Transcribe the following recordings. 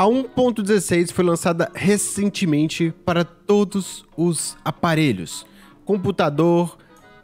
A 1.16 foi lançada recentemente para todos os aparelhos: computador,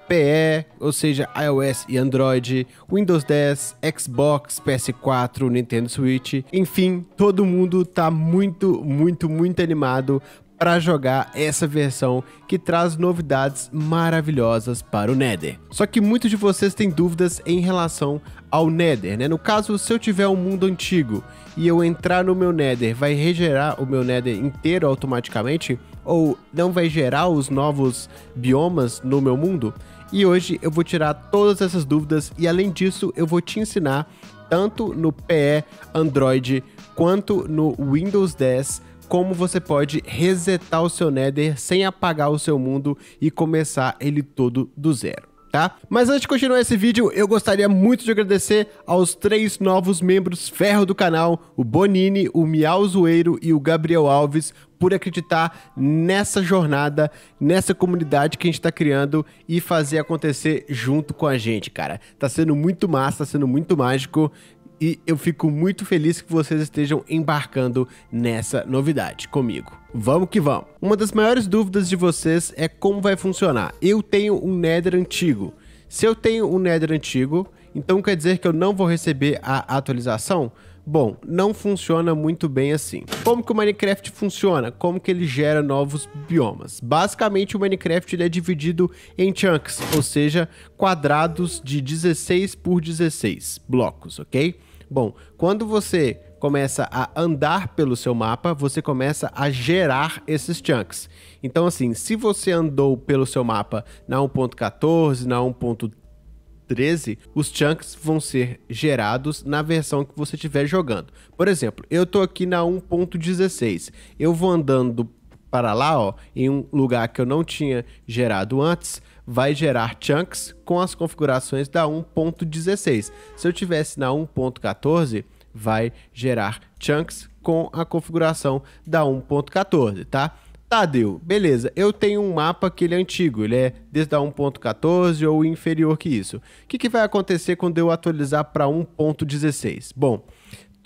PE, ou seja, iOS e Android, Windows 10, Xbox, PS4, Nintendo Switch, enfim, todo mundo tá muito, muito, muito animado para jogar essa versão que traz novidades maravilhosas para o Nether. Só que muitos de vocês têm dúvidas em relação ao Nether, né? No caso, se eu tiver um mundo antigo e eu entrar no meu Nether, vai regerar o meu Nether inteiro automaticamente ou não vai gerar os novos biomas no meu mundo? E hoje eu vou tirar todas essas dúvidas e além disso, eu vou te ensinar tanto no PE Android quanto no Windows 10 como você pode resetar o seu Nether sem apagar o seu mundo e começar ele todo do zero. Tá? Mas antes de continuar esse vídeo, eu gostaria muito de agradecer aos três novos membros ferro do canal, o Bonini, o Miau Zoeiro e o Gabriel Alves, por acreditar nessa jornada, nessa comunidade que a gente está criando e fazer acontecer junto com a gente, cara. Tá sendo muito massa, tá sendo muito mágico e eu fico muito feliz que vocês estejam embarcando nessa novidade comigo. Vamos que vamos! Uma das maiores dúvidas de vocês é como vai funcionar. Eu tenho um Nether antigo. Se eu tenho um Nether antigo, então quer dizer que eu não vou receber a atualização? Bom, não funciona muito bem assim. Como que o Minecraft funciona? Como que ele gera novos biomas? Basicamente, o Minecraft é dividido em chunks, ou seja, quadrados de 16 por 16 blocos, ok? Bom, quando você começa a andar pelo seu mapa, você começa a gerar esses chunks. Então, assim, se você andou pelo seu mapa na 1.14, na 1.13, os chunks vão ser gerados na versão que você estiver jogando. Por exemplo, eu estou aqui na 1.16. Eu vou andando para lá, ó, em um lugar que eu não tinha gerado antes vai gerar chunks com as configurações da 1.16. Se eu tivesse na 1.14, vai gerar chunks com a configuração da 1.14, tá? Tadeu, beleza, eu tenho um mapa que ele é antigo, ele é desde a 1.14 ou inferior que isso. O que, que vai acontecer quando eu atualizar para 1.16? Bom,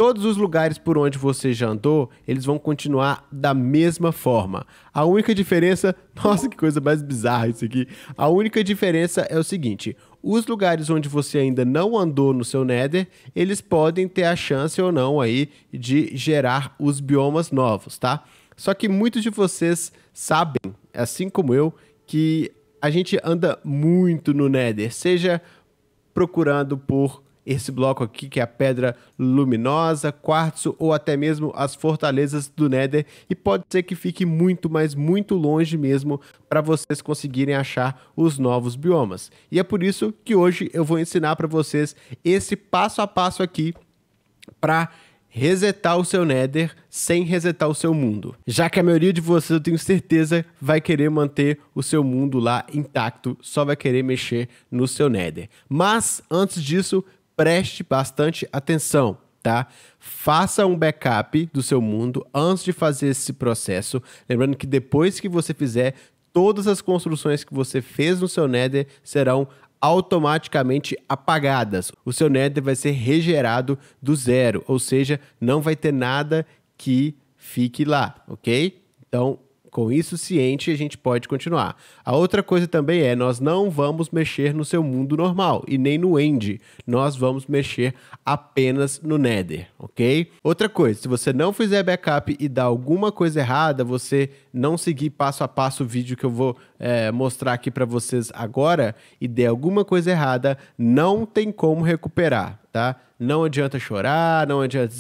Todos os lugares por onde você já andou, eles vão continuar da mesma forma. A única diferença, nossa, que coisa mais bizarra isso aqui. A única diferença é o seguinte: os lugares onde você ainda não andou no seu Nether, eles podem ter a chance ou não aí de gerar os biomas novos, tá? Só que muitos de vocês sabem, assim como eu, que a gente anda muito no Nether, seja procurando por esse bloco aqui, que é a pedra luminosa, quartzo ou até mesmo as fortalezas do Nether, e pode ser que fique muito, mas muito longe mesmo para vocês conseguirem achar os novos biomas. E é por isso que hoje eu vou ensinar para vocês esse passo a passo aqui para resetar o seu Nether sem resetar o seu mundo. Já que a maioria de vocês, eu tenho certeza, vai querer manter o seu mundo lá intacto, só vai querer mexer no seu Nether. Mas antes disso, preste bastante atenção, tá? Faça um backup do seu mundo antes de fazer esse processo. Lembrando que depois que você fizer, todas as construções que você fez no seu Nether serão automaticamente apagadas. O seu Nether vai ser regenerado do zero, ou seja, não vai ter nada que fique lá, ok? Então, com isso ciente, a gente pode continuar. A outra coisa também é: nós não vamos mexer no seu mundo normal e nem no End. Nós vamos mexer apenas no Nether, ok? Outra coisa: se você não fizer backup e dar alguma coisa errada, você não seguir passo a passo o vídeo que eu vou é, mostrar aqui para vocês agora e der alguma coisa errada, não tem como recuperar, tá? Não adianta chorar, não adianta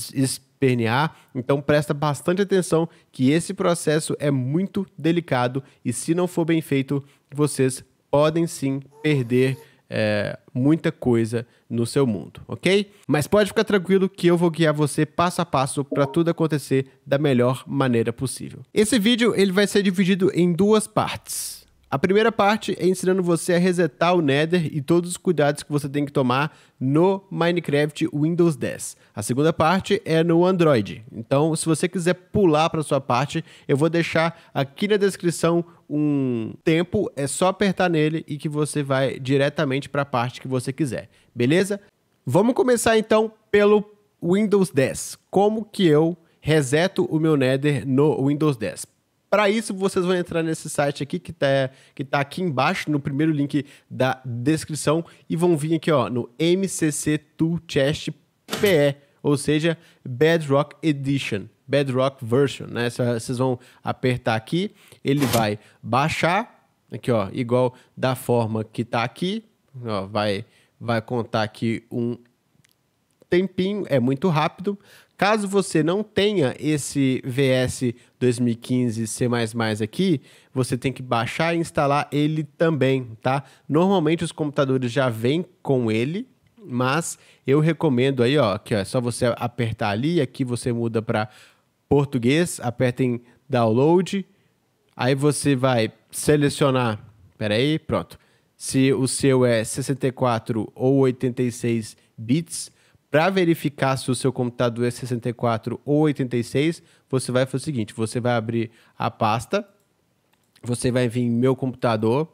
PNA, Então presta bastante atenção que esse processo é muito delicado e se não for bem feito, vocês podem sim perder é, muita coisa no seu mundo, ok? Mas pode ficar tranquilo que eu vou guiar você passo a passo para tudo acontecer da melhor maneira possível. Esse vídeo ele vai ser dividido em duas partes. A primeira parte é ensinando você a resetar o Nether e todos os cuidados que você tem que tomar no Minecraft Windows 10. A segunda parte é no Android. Então, se você quiser pular para sua parte, eu vou deixar aqui na descrição um tempo, é só apertar nele e que você vai diretamente para a parte que você quiser. Beleza? Vamos começar então pelo Windows 10. Como que eu reseto o meu Nether no Windows 10? Para isso, vocês vão entrar nesse site aqui que está que tá aqui embaixo, no primeiro link da descrição, e vão vir aqui ó, no MCC Tool Chest PE, ou seja, Bedrock Edition. Bedrock Version, né? Vocês vão apertar aqui, ele vai baixar, aqui ó, igual da forma que está aqui, ó, vai, vai contar aqui um tempinho, é muito rápido. Caso você não tenha esse VS 2015 C++ aqui, você tem que baixar e instalar ele também, tá? Normalmente os computadores já vêm com ele, mas eu recomendo aí, ó, que é só você apertar ali, aqui você muda para português, aperta em download, aí você vai selecionar, peraí, pronto, se o seu é 64 ou 86 bits, para verificar se o seu computador é 64 ou 86, você vai fazer o seguinte: você vai abrir a pasta, você vai vir em meu computador,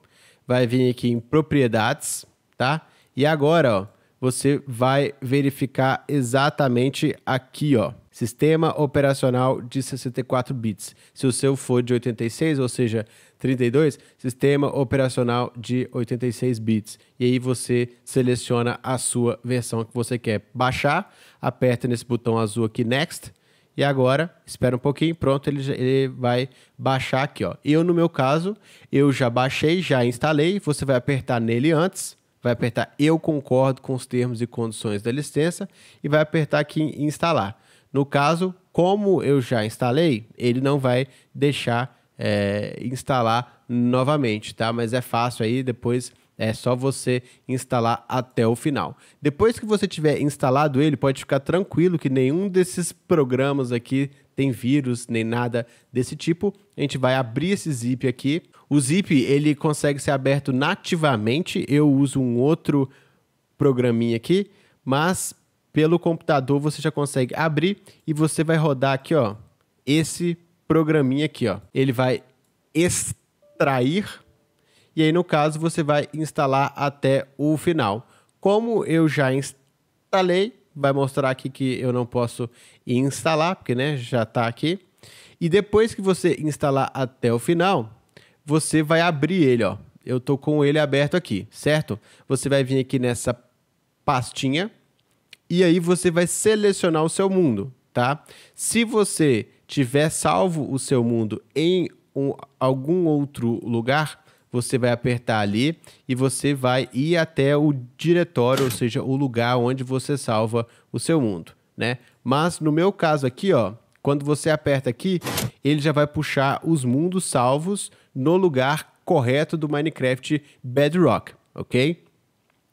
vai vir aqui em propriedades, tá? E agora, ó, você vai verificar exatamente aqui, ó. Sistema operacional de 64 bits. Se o seu for de 86, ou seja, 32, sistema operacional de 86 bits. E aí você seleciona a sua versão que você quer baixar, aperta nesse botão azul aqui, Next, e agora, espera um pouquinho, pronto, ele, ele vai baixar aqui. Ó. Eu, no meu caso, eu já baixei, já instalei, você vai apertar nele antes, vai apertar Eu concordo com os termos e condições da licença e vai apertar aqui em Instalar. No caso, como eu já instalei, ele não vai deixar é, instalar novamente, tá? Mas é fácil aí, depois é só você instalar até o final. Depois que você tiver instalado ele, pode ficar tranquilo que nenhum desses programas aqui tem vírus nem nada desse tipo. A gente vai abrir esse zip aqui. O zip ele consegue ser aberto nativamente. Eu uso um outro programinha aqui, mas pelo computador você já consegue abrir e você vai rodar aqui, ó, esse programinha aqui, ó. Ele vai extrair e aí no caso você vai instalar até o final. Como eu já instalei, vai mostrar aqui que eu não posso instalar, porque né, já está aqui. E depois que você instalar até o final, você vai abrir ele, ó. Eu tô com ele aberto aqui, certo? Você vai vir aqui nessa pastinha e aí você vai selecionar o seu mundo, tá? Se você tiver salvo o seu mundo em um, algum outro lugar, você vai apertar ali e você vai ir até o diretório, ou seja, o lugar onde você salva o seu mundo, né? Mas no meu caso aqui, ó, quando você aperta aqui, ele já vai puxar os mundos salvos no lugar correto do Minecraft Bedrock, ok?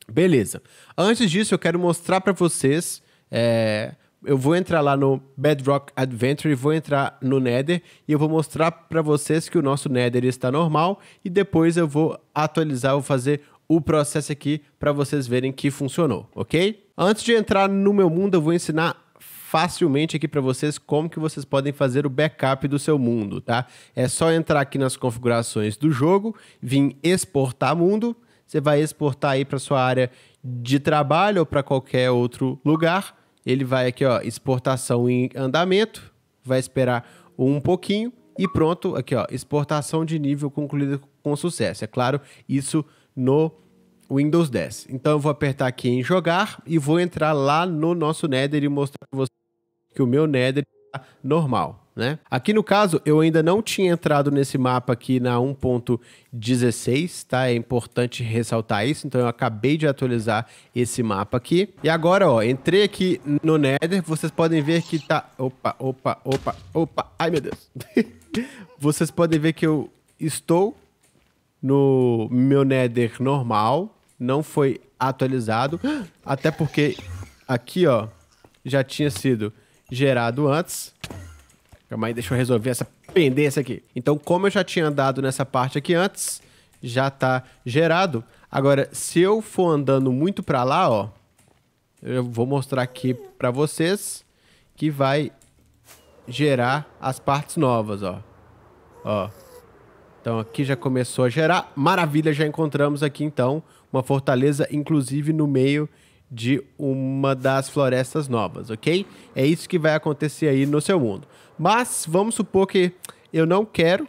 Beleza. Antes disso, eu quero mostrar para vocês é, eu vou entrar lá no Bedrock Adventure, vou entrar no Nether e eu vou mostrar para vocês que o nosso Nether está normal e depois eu vou atualizar, vou fazer o processo aqui para vocês verem que funcionou, ok? Antes de entrar no meu mundo, eu vou ensinar facilmente aqui para vocês como que vocês podem fazer o backup do seu mundo, tá? É só entrar aqui nas configurações do jogo, vir exportar mundo, você vai exportar aí para sua área de trabalho ou para qualquer outro lugar ele vai aqui, ó, exportação em andamento, vai esperar um pouquinho e pronto, aqui, ó, exportação de nível concluída com sucesso. É claro, isso no Windows 10. Então eu vou apertar aqui em jogar e vou entrar lá no nosso Nether e mostrar para vocês que o meu Nether está normal né? Aqui no caso, eu ainda não tinha entrado nesse mapa aqui na 1.16, tá? É importante ressaltar isso, então eu acabei de atualizar esse mapa aqui. E agora, ó, entrei aqui no Nether, vocês podem ver que tá... Opa, opa, opa, opa, ai meu Deus. vocês podem ver que eu estou no meu Nether normal, não foi atualizado, até porque aqui, ó, já tinha sido gerado antes, Calma aí, deixa eu resolver essa pendência aqui. Então, como eu já tinha andado nessa parte aqui antes, já tá gerado. Agora, se eu for andando muito para lá, ó, eu vou mostrar aqui para vocês que vai gerar as partes novas, ó. Ó. Então aqui já começou a gerar. Maravilha, já encontramos aqui então uma fortaleza inclusive no meio de uma das florestas novas, ok? É isso que vai acontecer aí no seu mundo. Mas vamos supor que eu não quero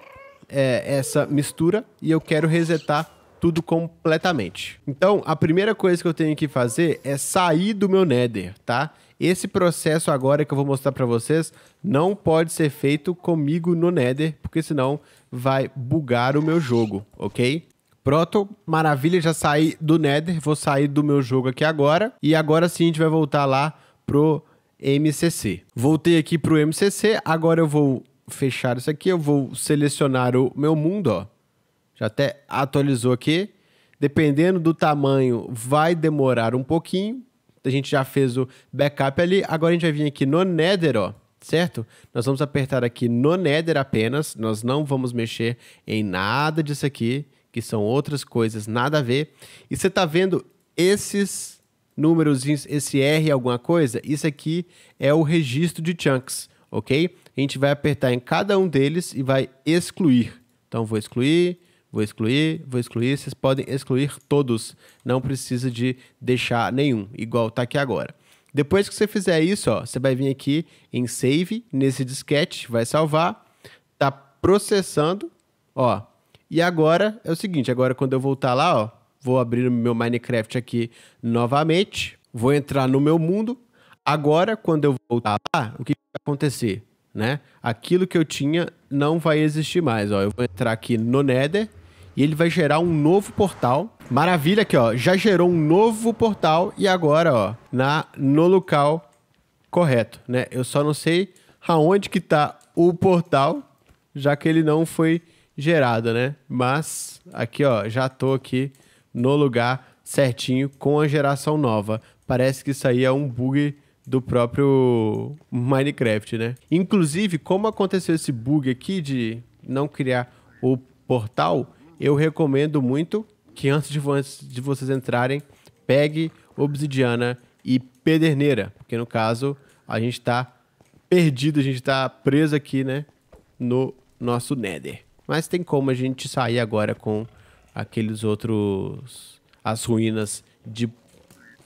é, essa mistura e eu quero resetar tudo completamente. Então, a primeira coisa que eu tenho que fazer é sair do meu Nether, tá? Esse processo agora que eu vou mostrar para vocês não pode ser feito comigo no Nether, porque senão vai bugar o meu jogo, ok? Pronto, maravilha, já saí do Nether, vou sair do meu jogo aqui agora. E agora sim a gente vai voltar lá pro MCC. Voltei aqui para o MCC, agora eu vou fechar isso aqui, eu vou selecionar o meu mundo, ó. Já até atualizou aqui. Dependendo do tamanho, vai demorar um pouquinho. A gente já fez o backup ali. Agora a gente vai vir aqui no Nether, ó, certo? Nós vamos apertar aqui no Nether apenas. Nós não vamos mexer em nada disso aqui, que são outras coisas, nada a ver. E você está vendo esses números, esse R alguma coisa, isso aqui é o registro de chunks, ok? A gente vai apertar em cada um deles e vai excluir. Então, vou excluir, vou excluir, vou excluir. Vocês podem excluir todos, não precisa de deixar nenhum, igual tá aqui agora. Depois que você fizer isso, ó, você vai vir aqui em Save, nesse disquete, vai salvar, tá processando, ó. E agora é o seguinte, agora quando eu voltar lá, ó, vou abrir o meu Minecraft aqui novamente, vou entrar no meu mundo. Agora, quando eu voltar lá, o que vai acontecer? Né? Aquilo que eu tinha não vai existir mais. Ó. Eu vou entrar aqui no Nether e ele vai gerar um novo portal. Maravilha aqui, ó. Já gerou um novo portal e agora, ó, na, no local correto, né? Eu só não sei aonde que está o portal, já que ele não foi gerado, né? Mas aqui, ó, já tô aqui no lugar certinho com a geração nova. Parece que isso aí é um bug do próprio Minecraft, né? Inclusive, como aconteceu esse bug aqui de não criar o portal, eu recomendo muito que antes de, antes de vocês entrarem, pegue obsidiana e pederneira, porque no caso a gente está perdido, a gente está preso aqui, né, no nosso Nether. Mas tem como a gente sair agora com aqueles outros. as ruínas de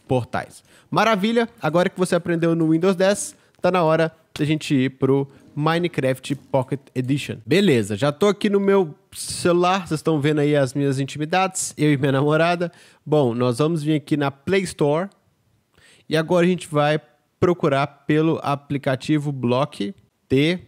portais. Maravilha! Agora que você aprendeu no Windows 10, tá na hora da gente ir pro Minecraft Pocket Edition. Beleza, já tô aqui no meu celular, vocês estão vendo aí as minhas intimidades, eu e minha namorada. Bom, nós vamos vir aqui na Play Store e agora a gente vai procurar pelo aplicativo Block T,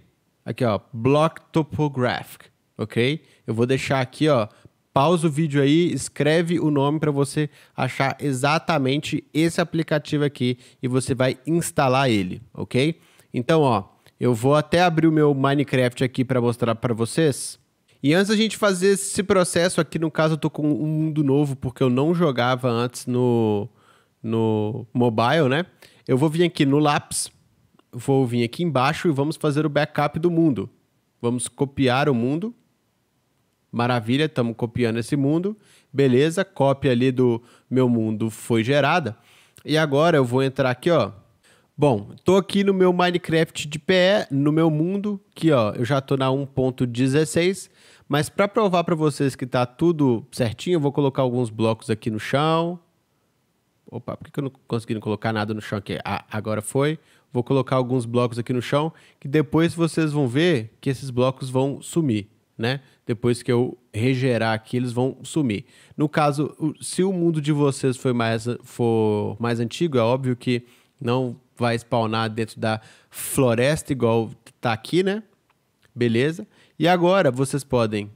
aqui ó, Block Topographic, ok? Eu vou deixar aqui ó pausa o vídeo aí, escreve o nome para você achar exatamente esse aplicativo aqui e você vai instalar ele, ok? Então, ó, eu vou até abrir o meu Minecraft aqui para mostrar para vocês. E antes a gente fazer esse processo aqui, no caso eu tô com um mundo novo porque eu não jogava antes no no mobile, né? Eu vou vir aqui no lápis, vou vir aqui embaixo e vamos fazer o backup do mundo. Vamos copiar o mundo maravilha, estamos copiando esse mundo, beleza, cópia ali do meu mundo foi gerada. E agora eu vou entrar aqui, ó. Bom, tô aqui no meu Minecraft de pé, no meu mundo, que ó, eu já tô na 1.16, mas para provar para vocês que tá tudo certinho, eu vou colocar alguns blocos aqui no chão. Opa, por que eu não consegui colocar nada no chão aqui? Ah, agora foi. Vou colocar alguns blocos aqui no chão, que depois vocês vão ver que esses blocos vão sumir né? Depois que eu regerar aqui, eles vão sumir. No caso, se o mundo de vocês foi mais, for mais antigo, é óbvio que não vai spawnar dentro da floresta igual tá aqui, né? Beleza. E agora vocês podem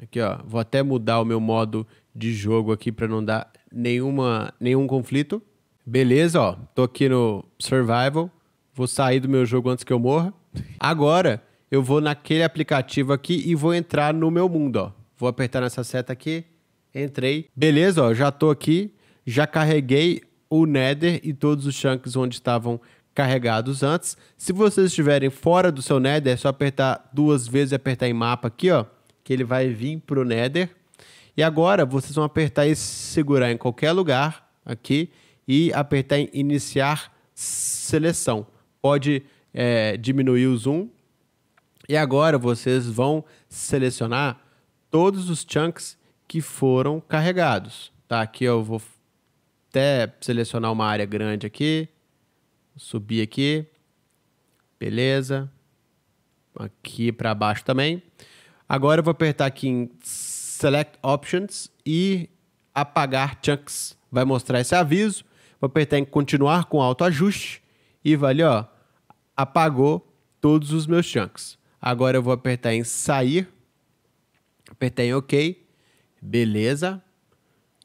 aqui, ó, vou até mudar o meu modo de jogo aqui para não dar nenhuma nenhum conflito. Beleza, ó. Tô aqui no survival. Vou sair do meu jogo antes que eu morra. Agora eu vou naquele aplicativo aqui e vou entrar no meu mundo, ó. Vou apertar nessa seta aqui, entrei. Beleza, ó, já tô aqui, já carreguei o Nether e todos os chunks onde estavam carregados antes. Se vocês estiverem fora do seu Nether, é só apertar duas vezes e apertar em mapa aqui, ó, que ele vai vir pro Nether. E agora vocês vão apertar e segurar em qualquer lugar aqui e apertar em iniciar seleção. Pode é, diminuir o zoom e agora vocês vão selecionar todos os chunks que foram carregados. Tá? Aqui eu vou até selecionar uma área grande aqui, subir aqui, beleza. Aqui para baixo também. Agora eu vou apertar aqui em Select Options e apagar chunks. Vai mostrar esse aviso. Vou apertar em continuar com autoajuste e vai ali, ó, apagou todos os meus chunks. Agora eu vou apertar em sair. Apertei em OK. Beleza.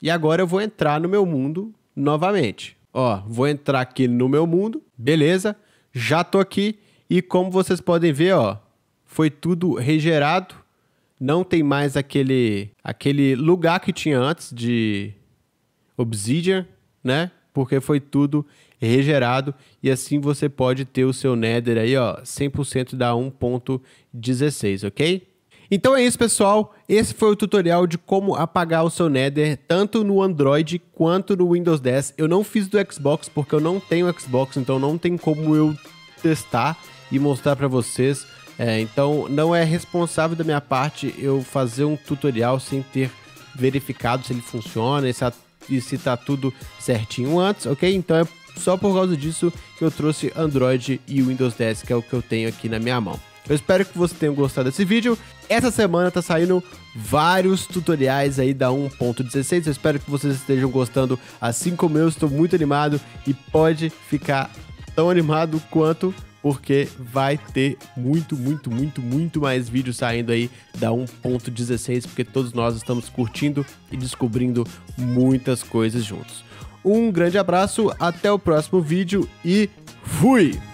E agora eu vou entrar no meu mundo novamente. Ó, vou entrar aqui no meu mundo. Beleza. Já tô aqui. E como vocês podem ver, ó, foi tudo regenerado. Não tem mais aquele, aquele lugar que tinha antes de Obsidian, né? porque foi tudo regerado e assim você pode ter o seu Nether aí, ó, 100% da 1.16, ok? Então é isso, pessoal. Esse foi o tutorial de como apagar o seu Nether, tanto no Android quanto no Windows 10. Eu não fiz do Xbox, porque eu não tenho Xbox, então não tem como eu testar e mostrar para vocês. É, então não é responsável da minha parte eu fazer um tutorial sem ter verificado se ele funciona, se a e se tá tudo certinho antes, ok? Então é só por causa disso que eu trouxe Android e Windows 10, que é o que eu tenho aqui na minha mão. Eu espero que você tenha gostado desse vídeo. Essa semana tá saindo vários tutoriais aí da 1.16. Eu espero que vocês estejam gostando, assim como eu estou muito animado e pode ficar tão animado quanto porque vai ter muito, muito, muito, muito mais vídeo saindo aí da 1.16, porque todos nós estamos curtindo e descobrindo muitas coisas juntos. Um grande abraço, até o próximo vídeo e fui!